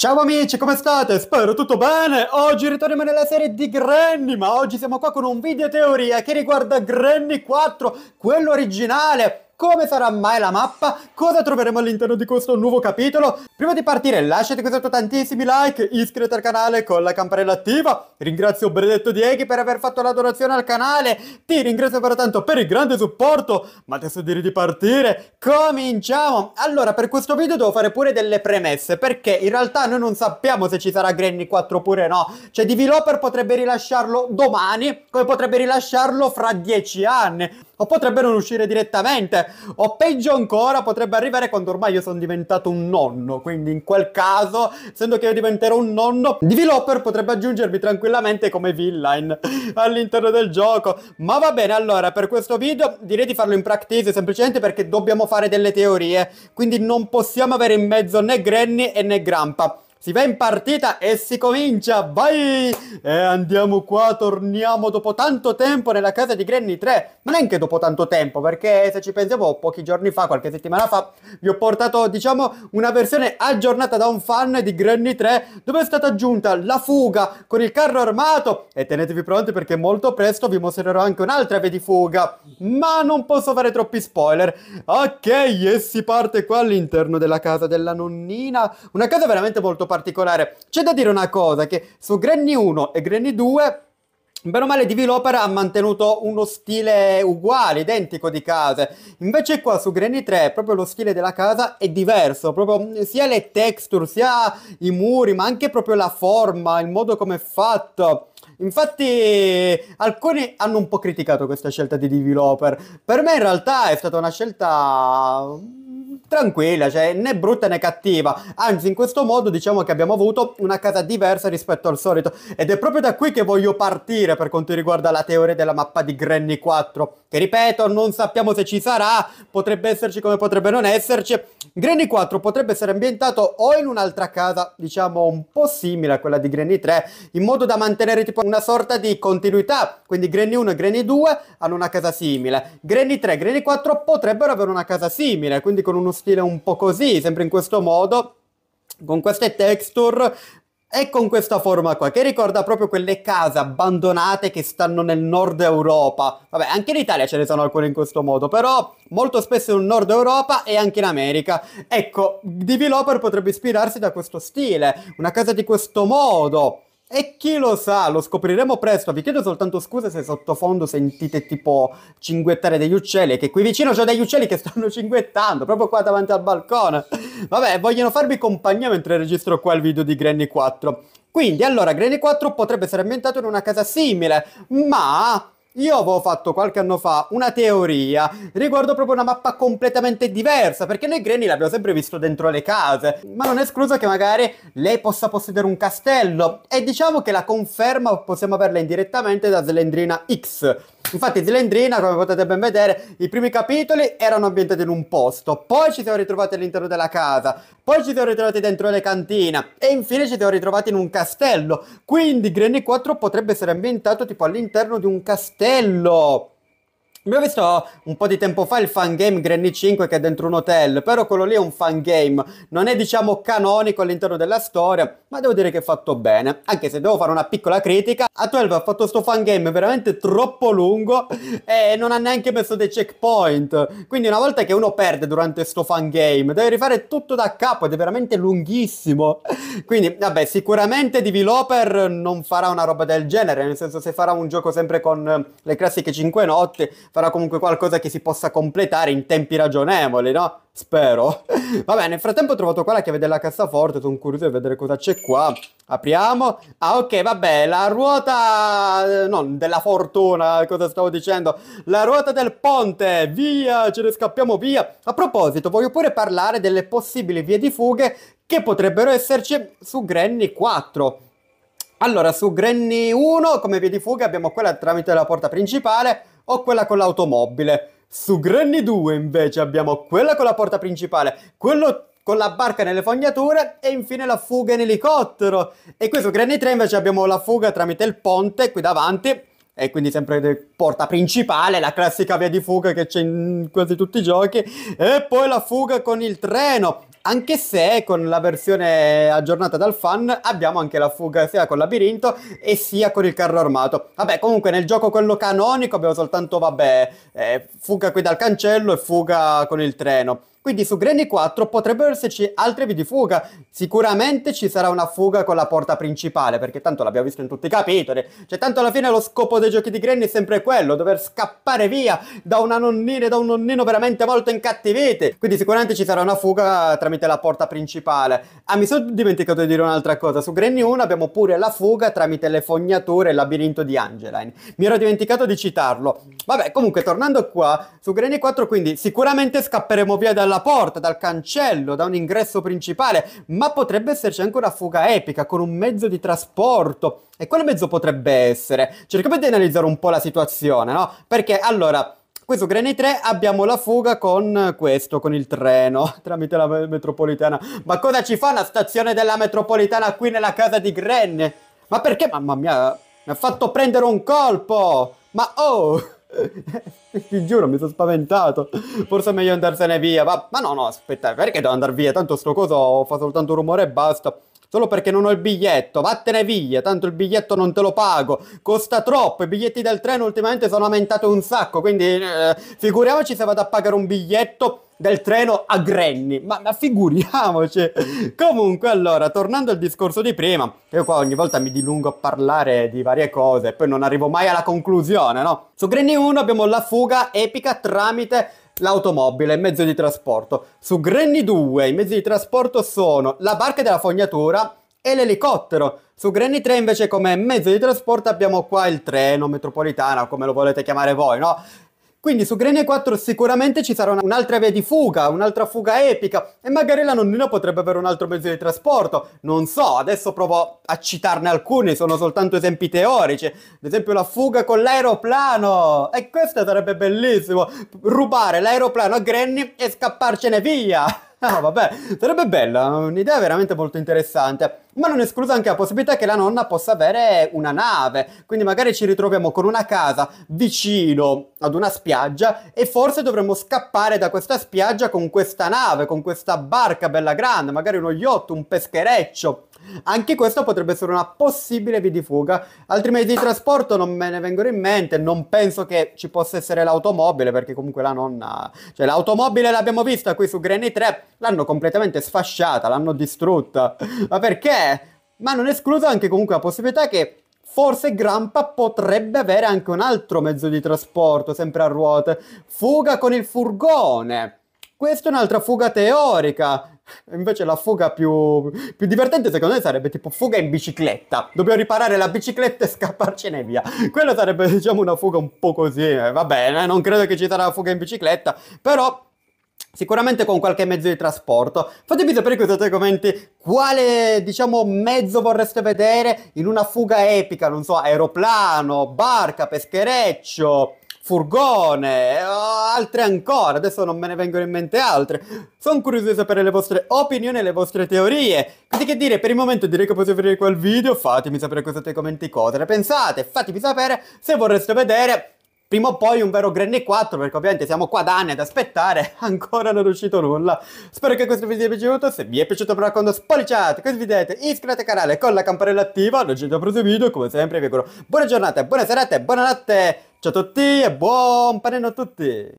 Ciao amici, come state? Spero tutto bene! Oggi ritorniamo nella serie di Granny, ma oggi siamo qua con un video teoria che riguarda Granny 4, quello originale, come sarà mai la mappa, cosa troveremo all'interno di questo nuovo capitolo. Prima di partire lasciate qui sotto tantissimi like, iscrivetevi al canale con la campanella attiva, ringrazio Benedetto Dieghi per aver fatto la donazione al canale, ti ringrazio pertanto per il grande supporto, ma adesso direi di partire, cominciamo! Allora per questo video devo fare pure delle premesse, perché in realtà noi non sappiamo se ci sarà Granny 4 oppure no, cioè Developer potrebbe rilasciarlo domani, come potrebbe rilasciarlo fra 10 anni, o potrebbe non uscire direttamente o peggio ancora potrebbe arrivare quando ormai io sono diventato un nonno, quindi in quel caso, essendo che io diventerò un nonno, developer potrebbe aggiungermi tranquillamente come villain all'interno del gioco. Ma va bene, allora, per questo video direi di farlo in practice, semplicemente perché dobbiamo fare delle teorie, quindi non possiamo avere in mezzo né Granny e né Grampa. Si va in partita e si comincia, vai! E andiamo qua, torniamo dopo tanto tempo nella casa di Granny 3. Ma neanche dopo tanto tempo, perché se ci pensiamo, pochi giorni fa, qualche settimana fa, vi ho portato, diciamo, una versione aggiornata da un fan di Granny 3, dove è stata aggiunta la fuga con il carro armato. E tenetevi pronti perché molto presto vi mostrerò anche un'altra via di fuga. Ma non posso fare troppi spoiler. Ok, e si parte qua all'interno della casa della nonnina. Una casa veramente molto particolare. C'è da dire una cosa, che su Granny 1 e Granny 2 Bene o male Devil Opera ha mantenuto uno stile uguale, identico di case. Invece qua su Granny 3 proprio lo stile della casa è diverso, proprio mm, sia le texture, sia i muri, ma anche proprio la forma, il modo come è fatto. Infatti alcuni hanno un po' criticato questa scelta di Developer. Per me in realtà è stata una scelta mm, tranquilla, cioè né brutta né cattiva. Anzi, in questo modo diciamo che abbiamo avuto una casa diversa rispetto al solito. Ed è proprio da qui che voglio partire per quanto riguarda la teoria della mappa di Granny 4. Che ripeto, non sappiamo se ci sarà, potrebbe esserci come potrebbe non esserci Granny 4 potrebbe essere ambientato o in un'altra casa, diciamo un po' simile a quella di Granny 3, in modo da mantenere tipo una sorta di continuità, quindi Granny 1 e Granny 2 hanno una casa simile, Granny 3 e Granny 4 potrebbero avere una casa simile, quindi con uno stile un po' così, sempre in questo modo, con queste texture è con questa forma qua, che ricorda proprio quelle case abbandonate che stanno nel nord Europa. Vabbè, anche in Italia ce ne sono alcune in questo modo, però molto spesso in nord Europa e anche in America. Ecco, Developer potrebbe ispirarsi da questo stile, una casa di questo modo e chi lo sa, lo scopriremo presto. Vi chiedo soltanto scusa se sottofondo sentite tipo cinguettare degli uccelli, che qui vicino c'ho degli uccelli che stanno cinguettando, proprio qua davanti al balcone. Vabbè, vogliono farvi compagnia mentre registro qua il video di Granny 4. Quindi, allora, Granny 4 potrebbe essere ambientato in una casa simile, ma io avevo fatto qualche anno fa una teoria riguardo proprio una mappa completamente diversa, perché noi Granny l'abbiamo sempre visto dentro le case, ma non è escluso che magari lei possa possedere un castello. E diciamo che la conferma possiamo averla indirettamente da Zelendrina X. Infatti Zelendrina, come potete ben vedere, i primi capitoli erano ambientati in un posto, poi ci siamo ritrovati all'interno della casa, poi ci siamo ritrovati dentro le cantine e infine ci siamo ritrovati in un castello. Quindi Granny 4 potrebbe essere ambientato tipo all'interno di un castello bello! Abbiamo visto un po' di tempo fa il fangame Granny 5 che è dentro un hotel, però quello lì è un fangame, non è diciamo canonico all'interno della storia, ma devo dire che è fatto bene, anche se devo fare una piccola critica, a 12 ha fatto sto fangame veramente troppo lungo e non ha neanche messo dei checkpoint, quindi una volta che uno perde durante sto fangame deve rifare tutto da capo ed è veramente lunghissimo, quindi vabbè sicuramente developer non farà una roba del genere, nel senso se farà un gioco sempre con le classiche 5 notti, farà comunque qualcosa che si possa completare in tempi ragionevoli, no? Spero. Va bene, nel frattempo ho trovato qua la chiave della cassaforte, sono curioso di vedere cosa c'è qua. Apriamo. Ah, ok, vabbè, la ruota... Eh, non della fortuna, cosa stavo dicendo? La ruota del ponte, via, ce ne scappiamo via. A proposito, voglio pure parlare delle possibili vie di fughe che potrebbero esserci su Granny 4. Allora, su Granny 1, come via di fuga, abbiamo quella tramite la porta principale, o quella con l'automobile. Su Granny 2 invece abbiamo quella con la porta principale, quello con la barca nelle fognature e infine la fuga in elicottero. E qui su Granny 3 invece abbiamo la fuga tramite il ponte qui davanti e quindi sempre porta principale, la classica via di fuga che c'è in quasi tutti i giochi, e poi la fuga con il treno, anche se con la versione aggiornata dal fan abbiamo anche la fuga sia con labirinto e sia con il carro armato. Vabbè, comunque nel gioco quello canonico abbiamo soltanto, vabbè, eh, fuga qui dal cancello e fuga con il treno. Quindi su Granny 4 potrebbero esserci altre vie di fuga. Sicuramente ci sarà una fuga con la porta principale, perché tanto l'abbiamo visto in tutti i capitoli. Cioè, tanto alla fine lo scopo dei giochi di Granny è sempre quello, dover scappare via da una nonnina e da un nonnino veramente molto incattiviti. Quindi sicuramente ci sarà una fuga tramite la porta principale. Ah, mi sono dimenticato di dire un'altra cosa. Su Granny 1 abbiamo pure la fuga tramite le fognature e il labirinto di Angeline. Mi ero dimenticato di citarlo. Vabbè, comunque, tornando qua, su Granny 4 quindi sicuramente scapperemo via dalla dalla porta, dal cancello, da un ingresso principale, ma potrebbe esserci anche una fuga epica con un mezzo di trasporto. E quale mezzo potrebbe essere? Cerchiamo di analizzare un po' la situazione, no? Perché allora questo Granny 3 abbiamo la fuga con questo, con il treno tramite la metropolitana. Ma cosa ci fa la stazione della metropolitana qui nella casa di Granny? Ma perché? Mamma mia, mi ha fatto prendere un colpo! Ma oh! Eh, ti giuro, mi sono spaventato. Forse è meglio andarsene via. Ma, ma no, no, aspetta, perché devo andare via? Tanto sto coso fa soltanto rumore e basta solo perché non ho il biglietto, vattene via, tanto il biglietto non te lo pago, costa troppo, i biglietti del treno ultimamente sono aumentati un sacco, quindi eh, figuriamoci se vado a pagare un biglietto del treno a Grenny, ma, ma figuriamoci. Comunque, allora, tornando al discorso di prima, io qua ogni volta mi dilungo a parlare di varie cose e poi non arrivo mai alla conclusione, no? Su Grenny 1 abbiamo la fuga epica tramite l'automobile, il mezzo di trasporto. Su Granny 2 i mezzi di trasporto sono la barca della fognatura e l'elicottero. Su Granny 3 invece come mezzo di trasporto abbiamo qua il treno, metropolitana, come lo volete chiamare voi, no? Quindi su Grene 4 sicuramente ci sarà un'altra via di fuga, un'altra fuga epica e magari la nonnina potrebbe avere un altro mezzo di trasporto. Non so, adesso provo a citarne alcuni, sono soltanto esempi teorici. Ad esempio la fuga con l'aeroplano. E questo sarebbe bellissimo, rubare l'aeroplano a Granny e scapparcene via. Ah, vabbè, sarebbe bella, un'idea veramente molto interessante ma non esclusa anche la possibilità che la nonna possa avere una nave, quindi magari ci ritroviamo con una casa vicino ad una spiaggia e forse dovremmo scappare da questa spiaggia con questa nave, con questa barca bella grande, magari uno yacht, un peschereccio. Anche questo potrebbe essere una possibile via di fuga. Altri mezzi di trasporto non me ne vengono in mente, non penso che ci possa essere l'automobile, perché comunque la nonna... Cioè l'automobile l'abbiamo vista qui su Granny 3, l'hanno completamente sfasciata, l'hanno distrutta. Ma perché? ma non escluso anche comunque la possibilità che forse Grampa potrebbe avere anche un altro mezzo di trasporto, sempre a ruote, fuga con il furgone. Questa è un'altra fuga teorica. Invece la fuga più, più divertente secondo me sarebbe tipo fuga in bicicletta. Dobbiamo riparare la bicicletta e scapparcene via. Quella sarebbe diciamo una fuga un po' così. Eh, va bene, non credo che ci sarà fuga in bicicletta, però Sicuramente con qualche mezzo di trasporto. Fatemi sapere in questi commenti quale, diciamo, mezzo vorreste vedere in una fuga epica, non so, aeroplano, barca, peschereccio, furgone, eh, altre ancora, adesso non me ne vengono in mente altre. Sono curioso di sapere le vostre opinioni e le vostre teorie. Quindi che dire, per il momento direi che posso finire quel video, fatemi sapere in questi commenti cosa ne pensate, fatemi sapere se vorreste vedere prima o poi un vero Granny 4, perché ovviamente siamo qua da anni ad aspettare, ancora non è uscito nulla. Spero che questo video vi sia piaciuto, se vi è piaciuto mi raccomando spolliciate, condividete, iscrivetevi al canale con la campanella attiva, non c'è da preso video, come sempre vi auguro buona giornata, buona serata e buonanotte, ciao a tutti e buon panino a tutti!